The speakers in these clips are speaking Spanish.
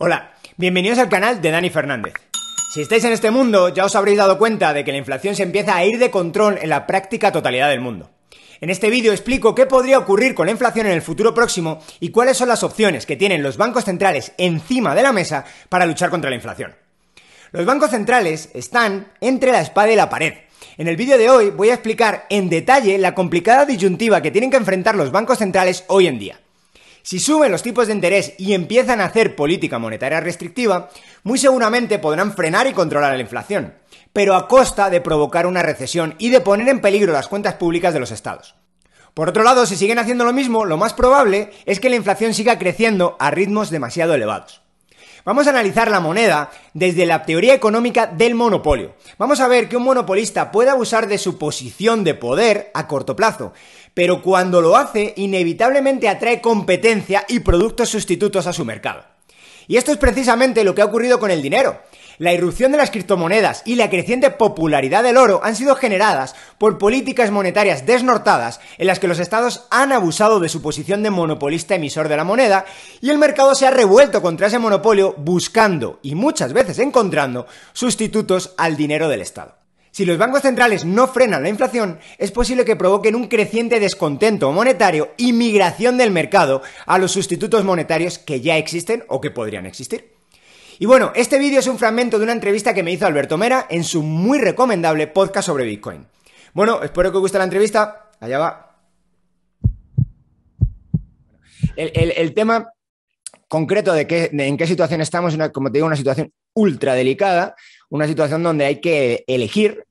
Hola, bienvenidos al canal de Dani Fernández. Si estáis en este mundo, ya os habréis dado cuenta de que la inflación se empieza a ir de control en la práctica totalidad del mundo. En este vídeo explico qué podría ocurrir con la inflación en el futuro próximo y cuáles son las opciones que tienen los bancos centrales encima de la mesa para luchar contra la inflación. Los bancos centrales están entre la espada y la pared. En el vídeo de hoy voy a explicar en detalle la complicada disyuntiva que tienen que enfrentar los bancos centrales hoy en día. Si suben los tipos de interés y empiezan a hacer política monetaria restrictiva, muy seguramente podrán frenar y controlar la inflación, pero a costa de provocar una recesión y de poner en peligro las cuentas públicas de los estados. Por otro lado, si siguen haciendo lo mismo, lo más probable es que la inflación siga creciendo a ritmos demasiado elevados. Vamos a analizar la moneda desde la teoría económica del monopolio. Vamos a ver que un monopolista puede abusar de su posición de poder a corto plazo, pero cuando lo hace, inevitablemente atrae competencia y productos sustitutos a su mercado. Y esto es precisamente lo que ha ocurrido con el dinero. La irrupción de las criptomonedas y la creciente popularidad del oro han sido generadas por políticas monetarias desnortadas en las que los estados han abusado de su posición de monopolista emisor de la moneda y el mercado se ha revuelto contra ese monopolio buscando y muchas veces encontrando sustitutos al dinero del estado. Si los bancos centrales no frenan la inflación, es posible que provoquen un creciente descontento monetario y migración del mercado a los sustitutos monetarios que ya existen o que podrían existir. Y bueno, este vídeo es un fragmento de una entrevista que me hizo Alberto Mera en su muy recomendable podcast sobre Bitcoin. Bueno, espero que os guste la entrevista. Allá va. El, tema concreto de, en qué situación estamos, una, como te digo, una situación ultra delicada, una situación donde hay que elegir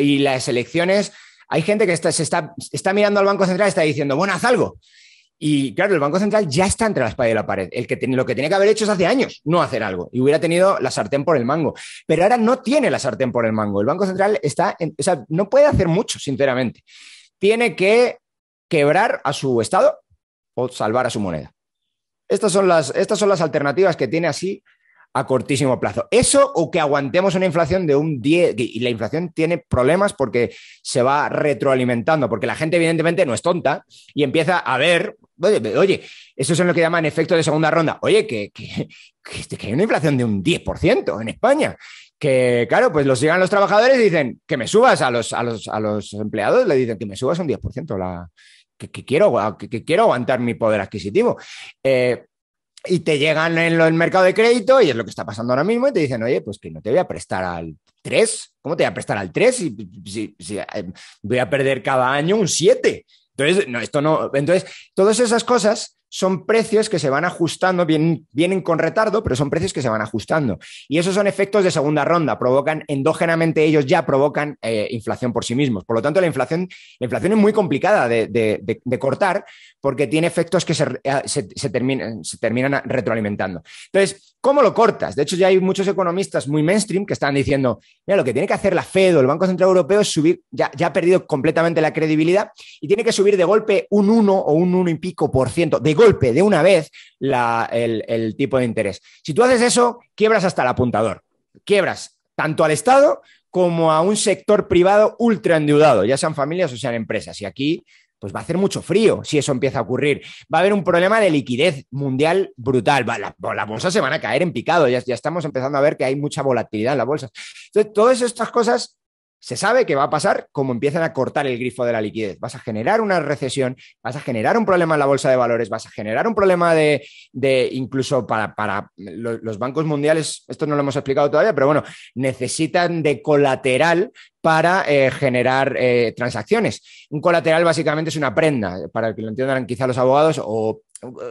y las elecciones, hay gente que está, se está, está mirando al Banco Central y está diciendo, bueno, haz algo. Y claro, el Banco Central ya está entre la espalda y la pared. El que lo que tiene que haber hecho es hace años, no hacer algo. Y hubiera tenido la sartén por el mango. Pero ahora no tiene la sartén por el mango. El Banco Central está, no puede hacer mucho, sinceramente. Tiene que quebrar a su Estado o salvar a su moneda. Estas son las, estas son las alternativas que tiene así a cortísimo plazo. Eso o que aguantemos una inflación de un 10, y la inflación tiene problemas porque se va retroalimentando, porque la gente evidentemente no es tonta y empieza a ver, oye, eso es lo que llaman efecto de segunda ronda, oye, que, que, que, este, hay una inflación de un 10% en España. Que claro, pues lo llegan los trabajadores y dicen que me subas a los, a los, a los empleados, le dicen que me subas un 10% la, que, quiero, que, quiero aguantar mi poder adquisitivo. Eh, y te llegan en el mercado de crédito y es lo que está pasando ahora mismo y te dicen, oye, pues que no te voy a prestar al 3, ¿cómo te voy a prestar al 3 eh, voy a perder cada año un 7? Entonces, no, esto no, entonces, todas esas cosas son precios que se van ajustando, vienen, con retardo, pero son precios que se van ajustando. Y esos son efectos de segunda ronda, provocan endógenamente ellos ya provocan eh, inflación por sí mismos. Por lo tanto, la inflación, la inflación es muy complicada de, de, cortar porque tiene efectos que se, eh, se, terminan, se terminan retroalimentando. Entonces, ¿cómo lo cortas? De hecho, ya hay muchos economistas muy mainstream que están diciendo, mira, lo que tiene que hacer la Fed o el Banco Central Europeo es subir, ya, ya ha perdido completamente la credibilidad y tiene que subir de golpe un 1 o un 1 y pico por ciento, de golpe de una vez el, tipo de interés. Si tú haces eso, quiebras hasta el apuntador. Quiebras tanto al Estado como a un sector privado ultra endeudado, ya sean familias o sean empresas. Y aquí pues va a hacer mucho frío si eso empieza a ocurrir. Va a haber un problema de liquidez mundial brutal. las bolsas se van a caer en picado. Ya, ya, estamos empezando a ver que hay mucha volatilidad en las bolsas. Entonces, todas estas cosas se sabe que va a pasar como empiezan a cortar el grifo de la liquidez. Vas a generar una recesión, vas a generar un problema en la bolsa de valores, vas a generar un problema de, de incluso para, para, los bancos mundiales, esto no lo hemos explicado todavía, pero bueno, necesitan de colateral para eh, generar eh, transacciones. Un colateral básicamente es una prenda, para que lo entiendan quizá los abogados o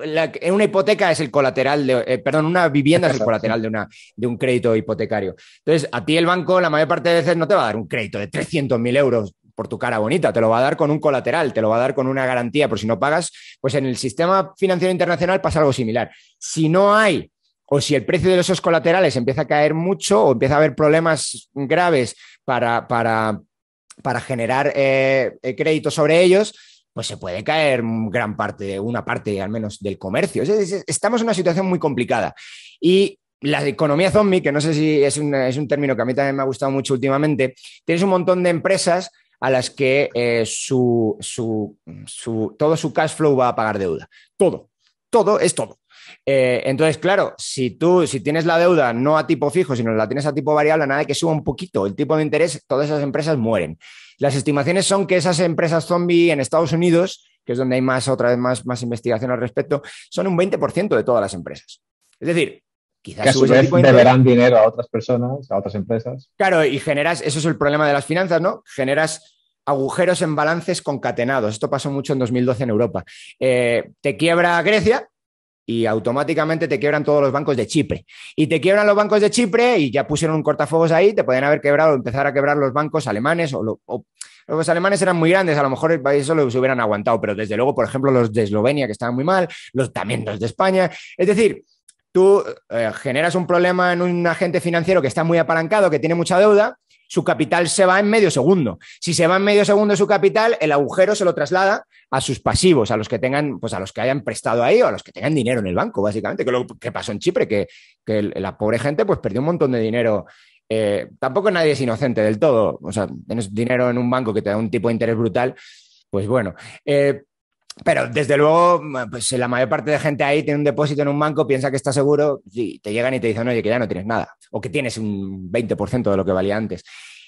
la, una hipoteca es el colateral, eh, perdón, una vivienda es el colateral de, de un crédito hipotecario. Entonces, a ti el banco la mayor parte de veces no te va a dar un crédito de 300.000 euros por tu cara bonita, te lo va a dar con un colateral, te lo va a dar con una garantía, por si no pagas, pues en el sistema financiero internacional pasa algo similar. Si no hay o si el precio de esos colaterales empieza a caer mucho o empieza a haber problemas graves para, generar eh, eh, crédito sobre ellos, pues se puede caer gran parte, una parte al menos del comercio. estamos en una situación muy complicada. Y la economía zombie, que no sé si es un, término que a mí también me ha gustado mucho últimamente, tienes un montón de empresas a las que eh, su, todo su cash flow va a pagar deuda. Todo, todo es todo. Eh, entonces, claro, si tú, si tienes la deuda no a tipo fijo, sino la tienes a tipo variable, nada que suba un poquito el tipo de interés, todas esas empresas mueren. Las estimaciones son que esas empresas zombie en Estados Unidos, que es donde hay más, otra vez más, investigación al respecto, son un 20% de todas las empresas. Es decir, quizás que deberán dinero a otras personas, a otras empresas. Claro, y generas, eso es el problema de las finanzas, ¿no? Generas agujeros en balances concatenados. Esto pasó mucho en 2012 en Europa. Eh, te quiebra Grecia, y automáticamente te quiebran todos los bancos de Chipre. Y te quiebran los bancos de Chipre y ya pusieron un cortafuegos ahí, te pueden haber quebrado, o empezar a quebrar los bancos alemanes o, los alemanes eran muy grandes, a lo mejor el país eso los hubieran aguantado, pero desde luego, por ejemplo, los de Eslovenia que estaban muy mal, los también los de España, es decir, tú eh, generas un problema en un agente financiero que está muy apalancado, que tiene mucha deuda, su capital se va en medio segundo. Si se va en medio segundo su capital, el agujero se lo traslada a sus pasivos, a los que tengan, pues a los que hayan prestado ahí o a los que tengan dinero en el banco, básicamente, que lo que pasó en Chipre, que, la pobre gente pues perdió un montón de dinero eh, tampoco nadie es inocente del todo. O sea, tienes dinero en un banco que te da un tipo de interés brutal, pues bueno. Eh, pero desde luego, pues la mayor parte de gente ahí tiene un depósito en un banco, piensa que está seguro y te llegan y te dicen, oye, que ya no tienes nada, o que tienes un 20% de lo que valía antes.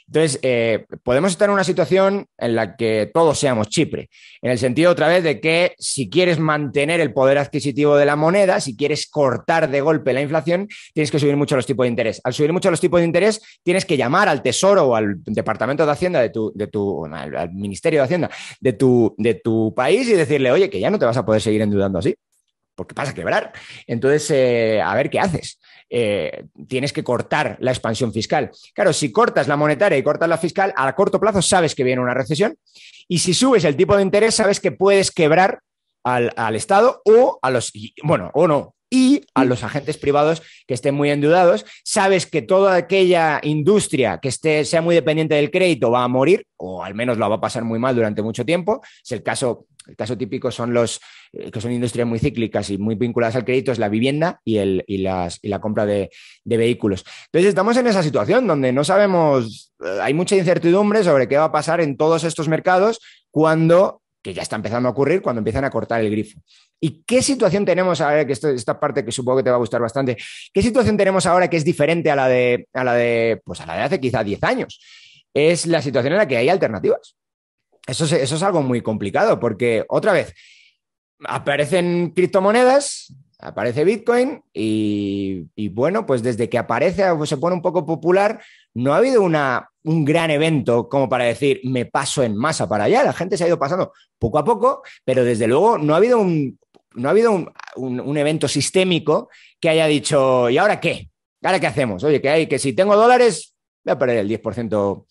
Entonces, eh, podemos estar en una situación en la que todos seamos Chipre, en el sentido otra vez de que si quieres mantener el poder adquisitivo de la moneda, si quieres cortar de golpe la inflación, tienes que subir mucho los tipos de interés. Al subir mucho los tipos de interés, tienes que llamar al Tesoro o al Departamento de Hacienda de tu, de tu al, Ministerio de Hacienda de tu, de tu país y decirle, oye, que ya no te vas a poder seguir endeudando así porque pasa a quebrar. Entonces, eh, a ver qué haces. Eh, tienes que cortar la expansión fiscal. Claro, si cortas la monetaria y cortas la fiscal, a corto plazo sabes que viene una recesión y si subes el tipo de interés, sabes que puedes quebrar al, al Estado o a los, bueno, o no, y a mm. los agentes privados que estén muy endeudados. Sabes que toda aquella industria que sea muy dependiente del crédito va a morir, o al menos la va a pasar muy mal durante mucho tiempo. Es el caso, el caso típico son los eh, que son industrias muy cíclicas y muy vinculadas al crédito, es la vivienda y, la compra de, de, vehículos. Entonces estamos en esa situación donde no sabemos, eh, hay mucha incertidumbre sobre qué va a pasar en todos estos mercados cuando, que ya está empezando a ocurrir, cuando empiezan a cortar el grifo. ¿Y qué situación tenemos ahora, que esta parte que supongo que te va a gustar bastante, qué situación tenemos ahora que es diferente a la de, a la de, pues a la de hace quizá 10 años? Es la situación en la que hay alternativas. Eso es, eso es algo muy complicado porque, otra vez, aparecen criptomonedas, aparece Bitcoin y, bueno, pues desde que aparece, o pues, se pone un poco popular, no ha habido un gran evento como para decir, me paso en masa para allá. La gente se ha ido pasando poco a poco, pero desde luego no ha habido un, no ha habido un, evento sistémico que haya dicho, ¿y ahora qué? ¿Ahora qué hacemos? Oye, que hay que si tengo dólares, voy a perder el 10%.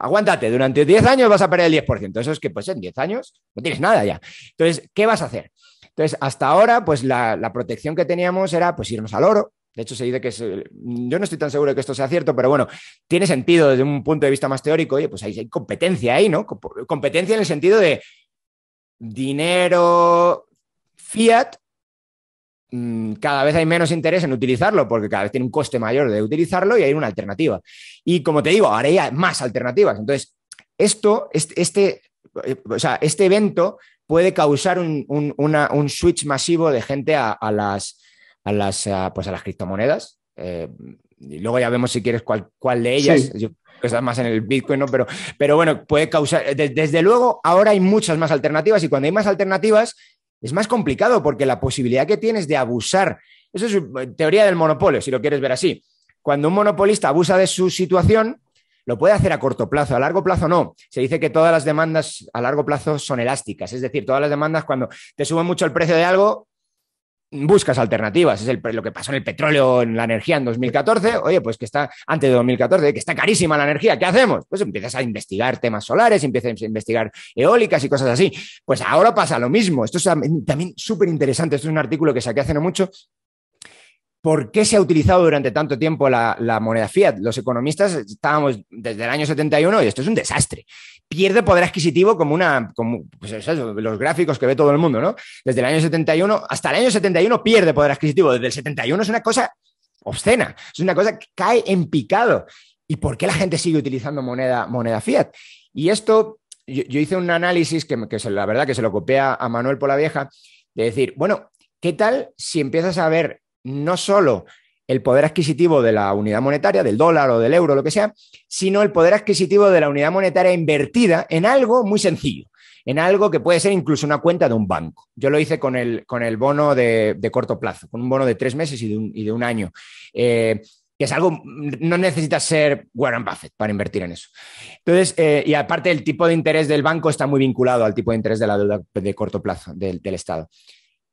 Aguántate, durante 10 años vas a perder el 10%. Eso es que, pues en 10 años no tienes nada ya. Entonces, ¿qué vas a hacer? Entonces, hasta ahora, pues la, protección que teníamos era pues irnos al oro, de hecho, se dice que yo no estoy tan seguro de que esto sea cierto, pero bueno, tiene sentido desde un punto de vista más teórico. Oye, pues hay competencia ahí, ¿no? Competencia en el sentido de dinero, fiat, mm, cada vez hay menos interés en utilizarlo porque cada vez tiene un coste mayor de utilizarlo y hay una alternativa. Y como te digo, ahora hay más alternativas. Entonces, esto, este, este, eh, este evento puede causar un, switch masivo de gente a, las, a las, pues a las criptomonedas. Eh, y luego ya vemos si quieres cuál, de ellas. Yo creo estás más en el Bitcoin, Pero, pero bueno, puede causar. desde luego, ahora hay muchas más alternativas y cuando hay más alternativas, es más complicado porque la posibilidad que tienes de abusar, eso es eh, teoría del monopolio, si lo quieres ver así. Cuando un monopolista abusa de su situación, lo puede hacer a corto plazo, a largo plazo no. Se dice que todas las demandas a largo plazo son elásticas, es decir, todas las demandas cuando te sube mucho el precio de algo, buscas alternativas. Es lo que pasó en el petróleo, en la energía en 2014. Oye, pues que está antes de 2014, que está carísima la energía. ¿Qué hacemos? Pues empiezas a investigar temas solares, empiezas a investigar eólicas y cosas así. Pues ahora pasa lo mismo. Esto es también súper interesante. Esto es un artículo que saqué hace no mucho ¿Por qué se ha utilizado durante tanto tiempo la, moneda fiat? Los economistas estábamos desde el año 71 y esto es un desastre. Pierde poder adquisitivo como una, como, pues los gráficos que ve todo el mundo, ¿no? Desde el año 71 hasta el año 71 pierde poder adquisitivo. Desde el 71 es una cosa obscena, es una cosa que cae en picado. ¿Y por qué la gente sigue utilizando moneda, moneda fiat? Y esto, yo, hice un análisis que, la verdad que se lo copia a, a Manuel Polavieja, de decir, bueno, ¿qué tal si empiezas a ver no solo el poder adquisitivo de la unidad monetaria, del dólar o del euro, lo que sea, sino el poder adquisitivo de la unidad monetaria invertida en algo muy sencillo, en algo que puede ser incluso una cuenta de un banco. Yo lo hice con el, bono de, corto plazo, con un bono de tres meses y de un, año. Eh, que es algo, no necesitas ser Warren Buffett para invertir en eso. Entonces, eh, y aparte el tipo de interés del banco está muy vinculado al tipo de interés de la deuda de corto plazo del, del Estado.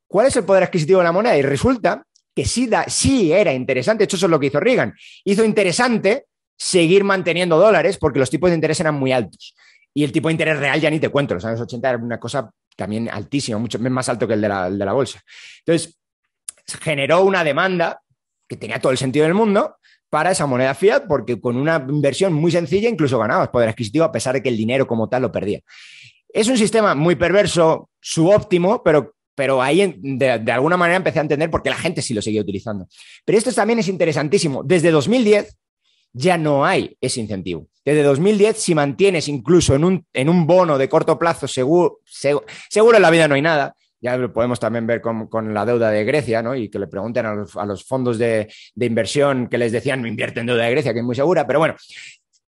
¿Cuál es el poder adquisitivo de la moneda? Y resulta que sí, era interesante, hecho eso es lo que hizo Reagan, hizo interesante seguir manteniendo dólares porque los tipos de interés eran muy altos. Y el tipo de interés real ya ni te cuento, los años 80 era una cosa también altísima, mucho más alto que el de la, de la bolsa. Entonces, generó una demanda que tenía todo el sentido del mundo, para esa moneda fiat porque con una inversión muy sencilla incluso ganabas poder adquisitivo a pesar de que el dinero como tal lo perdía. Es un sistema muy perverso, subóptimo, pero pero ahí de, alguna manera empecé a entender por qué la gente sí lo seguía utilizando. Pero esto también es interesantísimo. Desde 2010 ya no hay ese incentivo. Desde 2010, si mantienes incluso en un, bono de corto plazo, seguro, en la vida no hay nada, ya lo podemos también ver con, con, la deuda de Grecia, ¿no? Y que le pregunten a los, fondos de, inversión que les decían, invierte en deuda de Grecia, que es muy segura, pero bueno,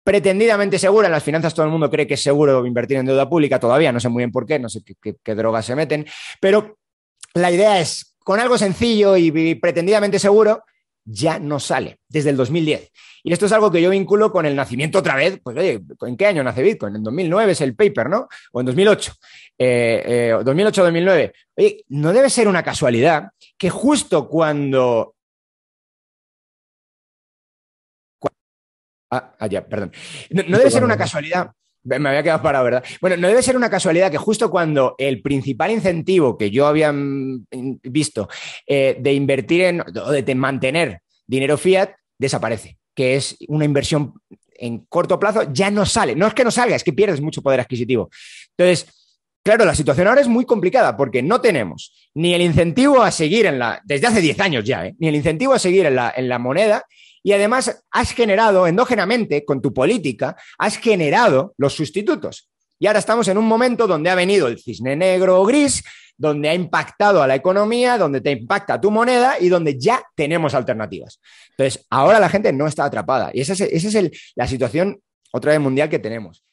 pretendidamente segura. En las finanzas todo el mundo cree que es seguro invertir en deuda pública, todavía no sé muy bien por qué, no sé qué, drogas se meten, pero la idea es, con algo sencillo y, pretendidamente seguro, ya no sale desde el 2010. Y esto es algo que yo vinculo con el nacimiento otra vez. Pues oye, ¿en qué año nace Bitcoin? En 2009 es el paper, ¿no? O en 2008. 2008-2009. Eh, eh, oye, no debe ser una casualidad que justo cuando Ah, ah, ya, perdón. No, debe ser una casualidad. Me había quedado parado, ¿verdad? Bueno, no debe ser una casualidad que justo cuando el principal incentivo que yo había mm, visto eh, de invertir en o de mantener dinero fiat desaparece, que es una inversión en corto plazo, ya no sale. No es que no salga, es que pierdes mucho poder adquisitivo. Entonces, Claro, la situación ahora es muy complicada porque no tenemos ni el incentivo a seguir en la, desde hace 10 años ya, ¿eh? ni el incentivo a seguir en la, en la moneda, y además has generado endógenamente con tu política, has generado los sustitutos. Y ahora estamos en un momento donde ha venido el cisne negro o gris, donde ha impactado a la economía, donde te impacta tu moneda y donde ya tenemos alternativas. Entonces, ahora la gente no está atrapada. Y esa es, la situación otra vez mundial que tenemos.